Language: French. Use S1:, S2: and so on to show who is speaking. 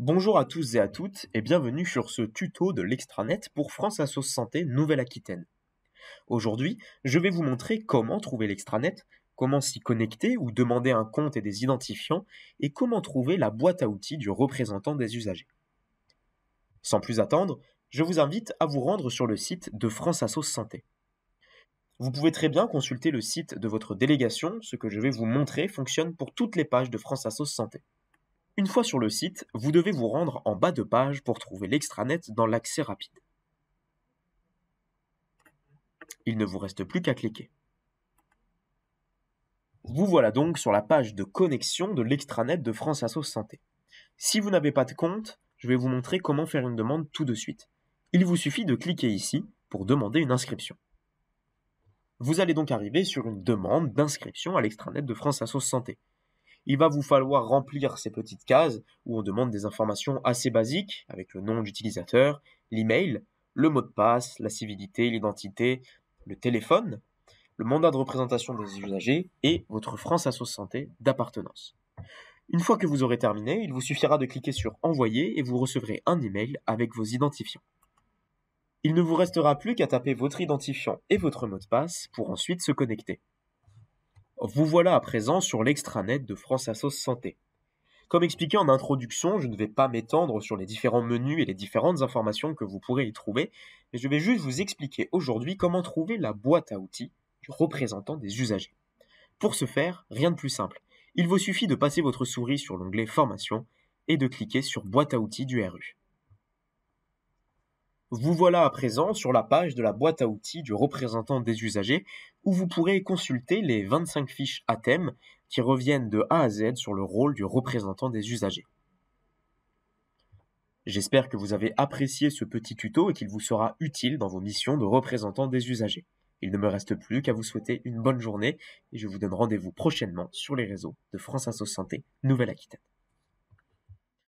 S1: Bonjour à tous et à toutes et bienvenue sur ce tuto de l'extranet pour France Assos Santé Nouvelle-Aquitaine. Aujourd'hui, je vais vous montrer comment trouver l'extranet, comment s'y connecter ou demander un compte et des identifiants et comment trouver la boîte à outils du représentant des usagers. Sans plus attendre, je vous invite à vous rendre sur le site de France Assos Santé. Vous pouvez très bien consulter le site de votre délégation, ce que je vais vous montrer fonctionne pour toutes les pages de France Assos Santé. Une fois sur le site, vous devez vous rendre en bas de page pour trouver l'extranet dans l'accès rapide. Il ne vous reste plus qu'à cliquer. Vous voilà donc sur la page de connexion de l'extranet de France Assos Santé. Si vous n'avez pas de compte, je vais vous montrer comment faire une demande tout de suite. Il vous suffit de cliquer ici pour demander une inscription. Vous allez donc arriver sur une demande d'inscription à l'extranet de France Assos Santé il va vous falloir remplir ces petites cases où on demande des informations assez basiques avec le nom d'utilisateur, l'email, le mot de passe, la civilité, l'identité, le téléphone, le mandat de représentation des usagers et votre France Asso Santé d'appartenance. Une fois que vous aurez terminé, il vous suffira de cliquer sur Envoyer et vous recevrez un email avec vos identifiants. Il ne vous restera plus qu'à taper votre identifiant et votre mot de passe pour ensuite se connecter. Vous voilà à présent sur l'extranet de France Assos Santé. Comme expliqué en introduction, je ne vais pas m'étendre sur les différents menus et les différentes informations que vous pourrez y trouver, mais je vais juste vous expliquer aujourd'hui comment trouver la boîte à outils du représentant des usagers. Pour ce faire, rien de plus simple. Il vous suffit de passer votre souris sur l'onglet Formation et de cliquer sur Boîte à outils du RU. Vous voilà à présent sur la page de la boîte à outils du représentant des usagers où vous pourrez consulter les 25 fiches à thème qui reviennent de A à Z sur le rôle du représentant des usagers. J'espère que vous avez apprécié ce petit tuto et qu'il vous sera utile dans vos missions de représentant des usagers. Il ne me reste plus qu'à vous souhaiter une bonne journée et je vous donne rendez-vous prochainement sur les réseaux de France Asso Santé Nouvelle-Aquitaine.